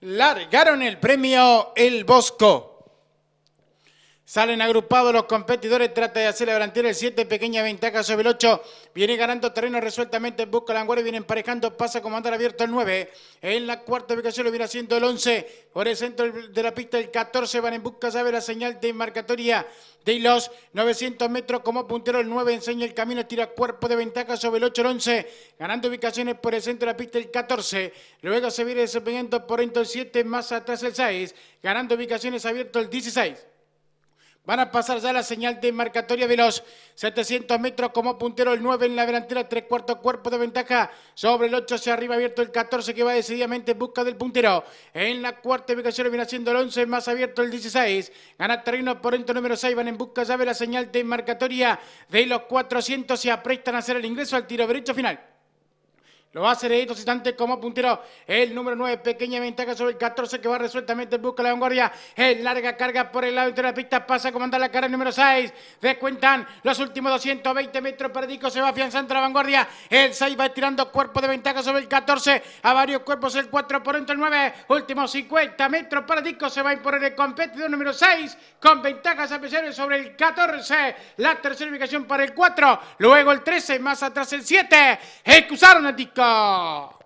largaron el premio El Bosco. Salen agrupados los competidores, trata de hacer la delantera el 7, pequeña ventaja sobre el 8. Viene ganando terreno resueltamente, busca la y viene emparejando, pasa como andar abierto el 9. En la cuarta ubicación lo viene haciendo el 11. Por el centro de la pista el 14 van en busca, sabe la señal de marcatoria de los 900 metros como puntero el 9 enseña el camino, tira cuerpo de ventaja sobre el 8 el 11, ganando ubicaciones por el centro de la pista el 14, luego se viene desempeñando por dentro el 7, más atrás el 6, ganando ubicaciones abierto el 16. Van a pasar ya la señal de marcatoria de los 700 metros como puntero el 9 en la delantera, tres cuartos cuerpo de ventaja sobre el 8 se arriba abierto el 14 que va decididamente en busca del puntero. En la cuarta ubicación viene haciendo el 11, más abierto el 16. Gana terreno por ento número 6, van en busca ya de la señal de marcatoria de los 400 y aprestan a hacer el ingreso al tiro derecho final. Lo va a hacer Edito citante como puntero. El número 9, pequeña ventaja sobre el 14 que va resueltamente en busca de la vanguardia. El larga carga por el lado de la pista. Pasa a comandar la cara el número 6. Descuentan los últimos 220 metros. para Dico. se va afianzando la vanguardia. El 6 va tirando cuerpo de ventaja sobre el 14. A varios cuerpos el 4 por entre el 9. Últimos 50 metros. para Dico. se va a imponer el competidor número 6 con ventajas especiales sobre el 14. La tercera ubicación para el 4. Luego el 13. Más atrás el 7. Excusaron a disco 않습니까?